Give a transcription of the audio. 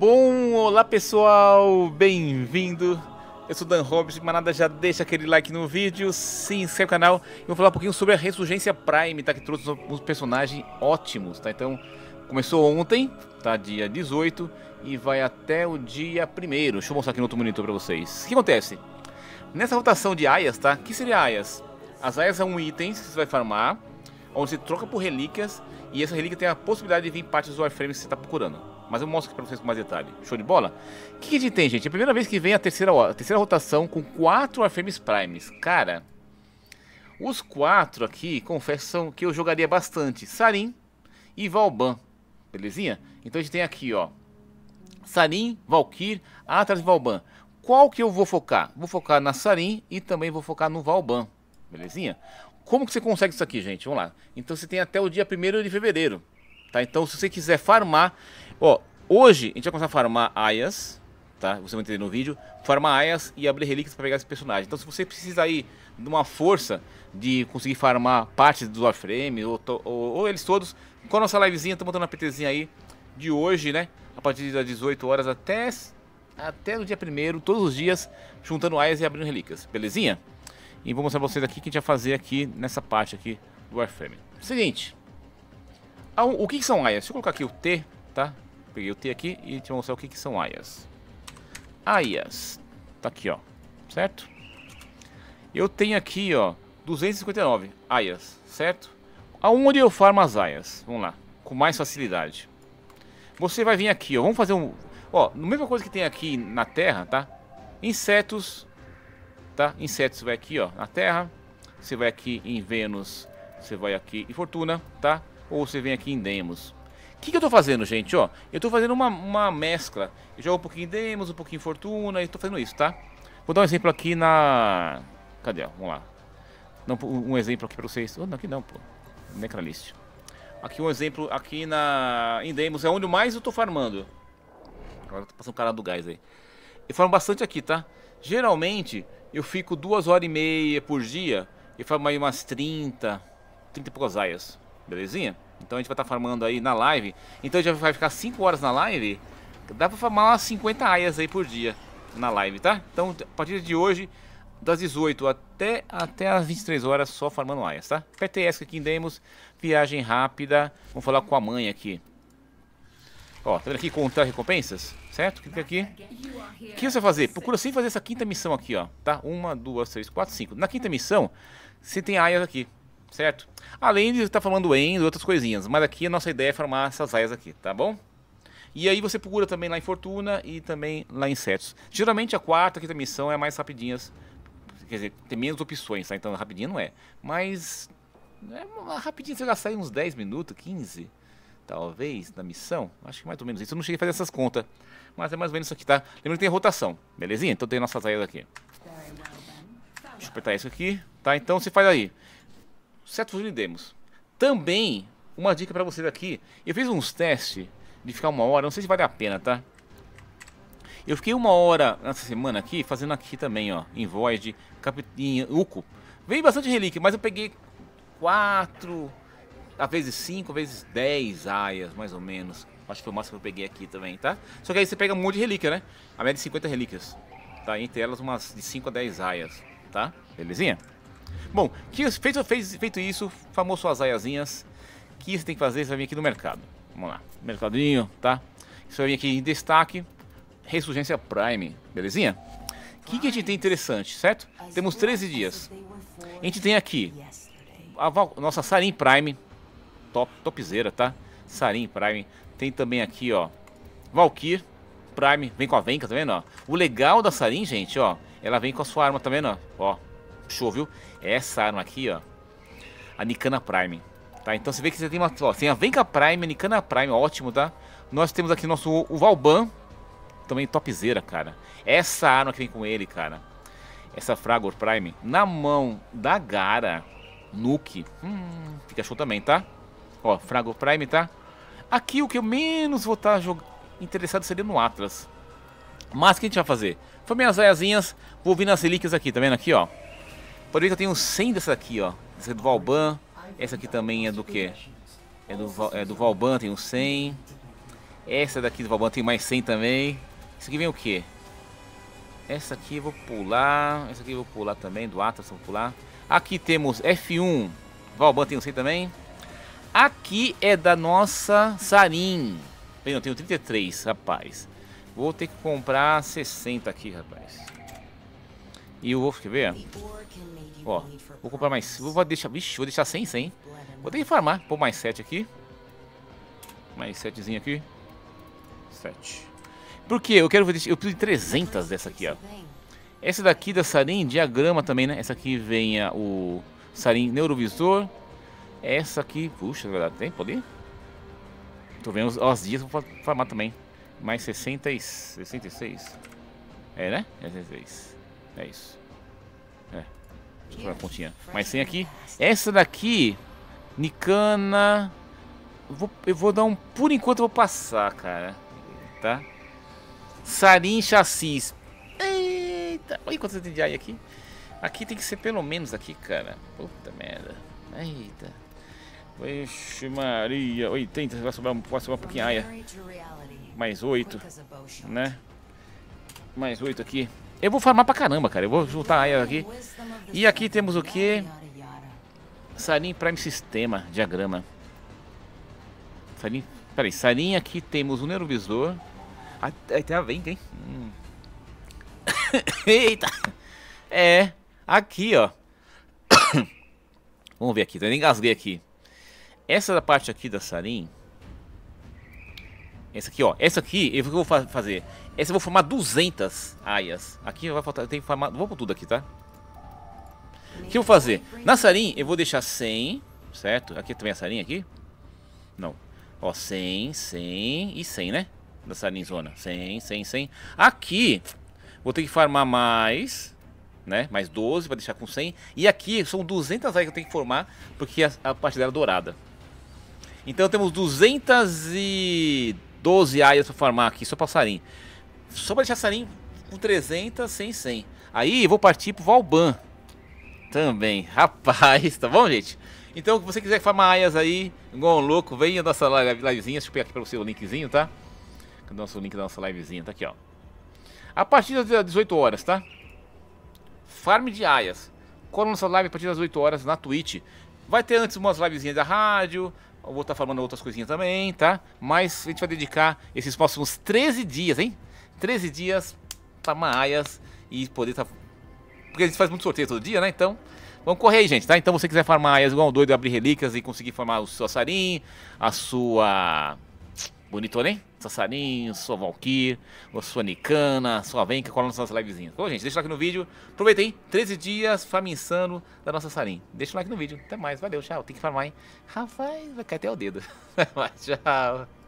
bom? Olá pessoal, bem-vindo! Eu sou Dan Roberts, mas nada já deixa aquele like no vídeo, se inscreve no canal e vou falar um pouquinho sobre a Ressurgência Prime, tá? Que trouxe uns personagens ótimos, tá? Então, começou ontem, tá? Dia 18 e vai até o dia 1 Deixa eu mostrar aqui no outro monitor pra vocês. O que acontece? Nessa rotação de aias, tá? O que seria aias? As aias são itens que você vai farmar, onde você troca por relíquias e essa relíquia tem a possibilidade de vir parte dos warframes que você está procurando mas eu mostro aqui pra vocês com mais detalhe. Show de bola? O que, que a gente tem, gente? É a primeira vez que vem a terceira, a terceira rotação com quatro Warframes Primes. Cara, os quatro aqui, confesso que eu jogaria bastante. Sarin e Valban, belezinha? Então a gente tem aqui, ó. Sarin, Valkyr, Atlas e Valban. Qual que eu vou focar? Vou focar na Sarin e também vou focar no Valban, belezinha? Como que você consegue isso aqui, gente? Vamos lá. Então você tem até o dia 1 de fevereiro, tá? Então se você quiser farmar Ó, hoje a gente vai começar a farmar aias, tá? Você vai entender no vídeo. Farmar aias e abrir relíquias para pegar esse personagem. Então se você precisa aí de uma força de conseguir farmar partes do Warframe ou, ou, ou eles todos, com a nossa livezinha, estamos montando uma PTzinha aí de hoje, né? A partir das 18 horas até, até o dia 1 todos os dias, juntando aias e abrindo relíquias, belezinha? E vou mostrar pra vocês aqui o que a gente vai fazer aqui nessa parte aqui do Warframe. Seguinte, o que são aias? Deixa eu colocar aqui o T, tá? Peguei o T aqui e te mostrar o que, que são aias. Aias. Tá aqui, ó. Certo? Eu tenho aqui, ó, 259 aias, certo? Aonde eu farmo as aias? Vamos lá, com mais facilidade. Você vai vir aqui, ó, vamos fazer um... Ó, a mesma coisa que tem aqui na terra, tá? Insetos, tá? Insetos vai aqui, ó, na terra. Você vai aqui em Vênus, você vai aqui em Fortuna, tá? Ou você vem aqui em Demos que, que eu estou fazendo, gente? Ó, eu estou fazendo uma, uma mescla. Eu jogo um pouquinho Demos, um pouquinho Fortuna, e estou fazendo isso, tá? Vou dar um exemplo aqui na... Cadê? vamos lá. Não, um exemplo aqui para vocês. Oh, não, aqui não, pô. Necralist. Aqui um exemplo aqui na... em Demos, é onde mais eu estou farmando. Agora tá passando o cara do gás aí. Eu farmo bastante aqui, tá? Geralmente, eu fico duas horas e meia por dia. Eu farmo aí umas 30, 30 e poucas aias. Belezinha? Então a gente vai estar tá farmando aí na live. Então já vai ficar 5 horas na live. Dá pra farmar umas 50 aias aí por dia na live, tá? Então a partir de hoje, das 18 até, até as 23 horas, só farmando aias, tá? PTS aqui em Demos, viagem rápida. Vamos falar com a mãe aqui. Ó, tá vendo aqui contar tá recompensas? Certo? Clica aqui. O que você vai fazer? Procura sempre fazer essa quinta missão aqui, ó. Tá? Uma, duas, três, quatro, cinco. Na quinta missão, você tem aias aqui certo? Além de estar tá formando em e outras coisinhas, mas aqui a nossa ideia é formar essas áreas aqui, tá bom? E aí você procura também lá em Fortuna e também lá em Certos. Geralmente a quarta, a quinta missão é mais rapidinhas, quer dizer, tem menos opções, tá? Então rapidinho não é, mas é, rapidinho você já sai uns 10 minutos, 15 talvez, da missão. Acho que mais ou menos isso. Eu não cheguei a fazer essas contas. Mas é mais ou menos isso aqui, tá? Lembra que tem rotação, belezinha? Então tem nossas áreas aqui. Tá, então, tá. Deixa eu apertar isso aqui. Tá, então você faz aí certo fuzil demos. Também, uma dica para vocês aqui, eu fiz uns testes de ficar uma hora, não sei se vale a pena, tá? Eu fiquei uma hora nessa semana aqui, fazendo aqui também, ó, em Void, em Uco. Veio bastante relíquia, mas eu peguei quatro, às vezes cinco, às vezes dez aias, mais ou menos. Acho que foi o máximo que eu peguei aqui também, tá? Só que aí você pega um monte de relíquia, né? A média é de 50 relíquias, tá? Entre elas umas de 5 a 10 aias, tá? Belezinha? Bom, que feito, fez, feito isso, famoso as aiazinhas, que você tem que fazer, você vai vir aqui no mercado. Vamos lá, mercadinho, tá? Você vai vir aqui em destaque, Ressurgência Prime, belezinha? O que, que a gente tem interessante, certo? Temos 13 dias. A gente tem aqui a nossa Sarin Prime, top, topzera, tá? Sarin Prime. Tem também aqui, ó, Valkyr Prime, vem com a Venka, tá vendo, ó? O legal da Sarin, gente, ó, ela vem com a sua arma, tá vendo, ó? show, viu? essa arma aqui, ó. A Nikana Prime. Tá? Então você vê que você tem uma. Ó, tem a Venka Prime, a Nikana Prime, ótimo, tá? Nós temos aqui nosso o Valban. Também topzera, cara. Essa arma que vem com ele, cara. Essa Fragor Prime. Na mão da Gara. Nuke. Hum, fica show também, tá? Ó, Fragor Prime, tá? Aqui o que eu menos vou estar tá interessado seria no Atlas. Mas o que a gente vai fazer? Foi minhas aiazinhas, vou vir nas relíquias aqui, tá vendo aqui, ó? Pode ver que eu tenho 100 dessa aqui, ó. Essa é do Valban. Essa aqui também é do quê? É do, é do Valban, tem 100. Essa daqui do Valban tem mais 100 também. Isso aqui vem o quê? Essa aqui eu vou pular. Essa aqui eu vou pular também, do Atlas eu vou pular. Aqui temos F1. Valban tem 100 também. Aqui é da nossa Sarin. Bem, eu tenho 33, rapaz. Vou ter que comprar 60 aqui, rapaz. E o vou, quer ver? Ó, vou comprar mais. Vou deixar, vixe, vou deixar 100, 100. Vou ter que farmar. Pôr mais 7 aqui. Mais 7 aqui. 7. Porque eu quero. Eu preciso de 300 dessa aqui, ó. Essa daqui da Sarin, diagrama também, né? Essa aqui vem a, o Sarin Neurovisor. Essa aqui. Puxa, vai dar tempo ali. Tô vendo os, dias, vou farmar também. Mais 60 e 66. É, né? 66. É é isso. É. Deixa eu a pontinha. Mas tem aqui. Essa daqui, Nicana... Eu vou, eu vou dar um... Por enquanto eu vou passar, cara. Tá? Sarin Chassis. Eita. Olha quantos tem de AI aqui. Aqui tem que ser pelo menos aqui, cara. Puta merda. Eita. Vixe Maria. 80. Vai sobrar, vai sobrar um pouquinho AI. Mais 8. Né? Mais 8 aqui. Eu vou farmar pra caramba, cara. Eu vou juntar aí aqui. E aqui temos o que? Sarin Prime Sistema, diagrama. Sarin, peraí, Sarin aqui temos o um neurovisor. Aí ah, é, tem a venda, hein? Hum. Eita! É, aqui, ó. Vamos ver aqui, nem gasguei aqui. Essa da parte aqui da Sarin essa aqui, ó. Essa aqui, eu, o que eu vou fa fazer? Essa eu vou formar 200 aias. Aqui vai faltar, eu tenho que formar... Vou por tudo aqui, tá? O que eu vou fazer? Na sarinha, eu vou deixar 100, certo? Aqui também é a sarinha aqui? Não. Ó, 100, 100 e 100, né? Da sarinzona. 100, 100, 100. Aqui, vou ter que farmar mais, né? Mais 12 para deixar com 100. E aqui são 200 aias que eu tenho que formar, porque a, a parte dela é dourada. Então temos 200 e... 12 aias pra farmar aqui, só passarinho. Só pra deixar Sarim com 300, 100, 100. Aí vou partir pro Valban. Também. Rapaz, tá bom, gente? Então, se você quiser farmar aias aí, igual um louco, venha nossa livezinha. Deixa eu pegar aqui pra você o linkzinho, tá? O nosso link da nossa livezinha, tá aqui, ó. A partir das 18 horas, tá? Farm de aias. Cola nossa live a partir das 8 horas na Twitch. Vai ter antes umas livezinhas da rádio, eu vou estar falando outras coisinhas também, tá? Mas a gente vai dedicar esses próximos 13 dias, hein? 13 dias pra Maias e poder estar... Tá- Porque a gente faz muito sorteio todo dia, né? Então, vamos correr aí, gente, tá? Então, se você quiser farmar maias, é igual um doido, abrir relíquias e conseguir formar o seu assarim, a sua... Bonito, né? Sassarinho, sua Valkyrie, sua Nicana, sua Venka, cola nas nossas livezinhas. Bom, gente, deixa o like no vídeo. Aproveita aí, 13 dias faminsando da nossa Sarinho. Deixa o like no vídeo. Até mais, valeu, tchau. Tem que farmar, hein? Rapaz, vai cair até o dedo. tchau.